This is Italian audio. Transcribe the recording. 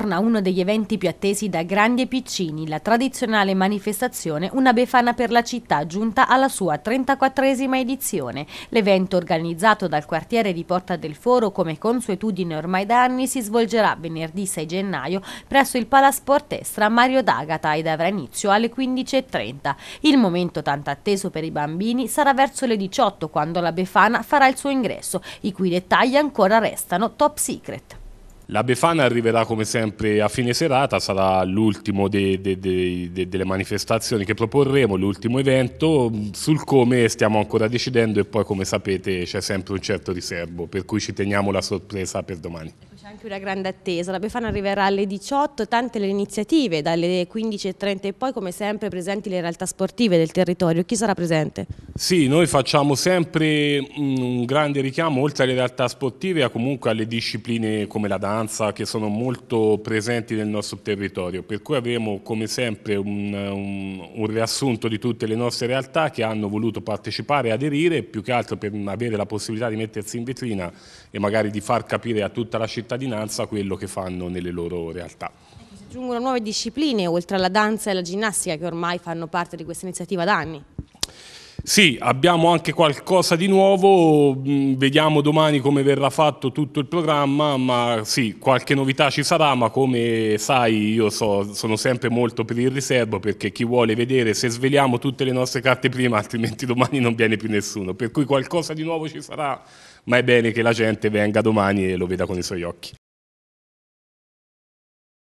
Torna uno degli eventi più attesi da grandi e piccini, la tradizionale manifestazione Una Befana per la città, giunta alla sua 34esima edizione. L'evento organizzato dal quartiere di Porta del Foro come consuetudine ormai da anni si svolgerà venerdì 6 gennaio presso il Palasport Estra Mario D'Agata ed avrà inizio alle 15.30. Il momento tanto atteso per i bambini sarà verso le 18 quando la Befana farà il suo ingresso, i cui dettagli ancora restano top secret. La Befana arriverà come sempre a fine serata, sarà l'ultimo de, de, de, delle manifestazioni che proporremo, l'ultimo evento, sul come stiamo ancora decidendo e poi come sapete c'è sempre un certo riservo, per cui ci teniamo la sorpresa per domani. C'è anche una grande attesa, la Befana arriverà alle 18, tante le iniziative, dalle 15.30 e poi come sempre presenti le realtà sportive del territorio, chi sarà presente? Sì, noi facciamo sempre mm, un grande richiamo oltre alle realtà sportive comunque alle discipline come la danza che sono molto presenti nel nostro territorio, per cui avremo come sempre un, un, un riassunto di tutte le nostre realtà che hanno voluto partecipare, aderire, più che altro per avere la possibilità di mettersi in vetrina e magari di far capire a tutta la città cittadinanza quello che fanno nelle loro realtà. Ecco, si aggiungono nuove discipline, oltre alla danza e alla ginnastica, che ormai fanno parte di questa iniziativa da anni. Sì, abbiamo anche qualcosa di nuovo, mm, vediamo domani come verrà fatto tutto il programma, ma sì, qualche novità ci sarà, ma come sai io so, sono sempre molto per il riservo perché chi vuole vedere se sveliamo tutte le nostre carte prima altrimenti domani non viene più nessuno, per cui qualcosa di nuovo ci sarà, ma è bene che la gente venga domani e lo veda con i suoi occhi.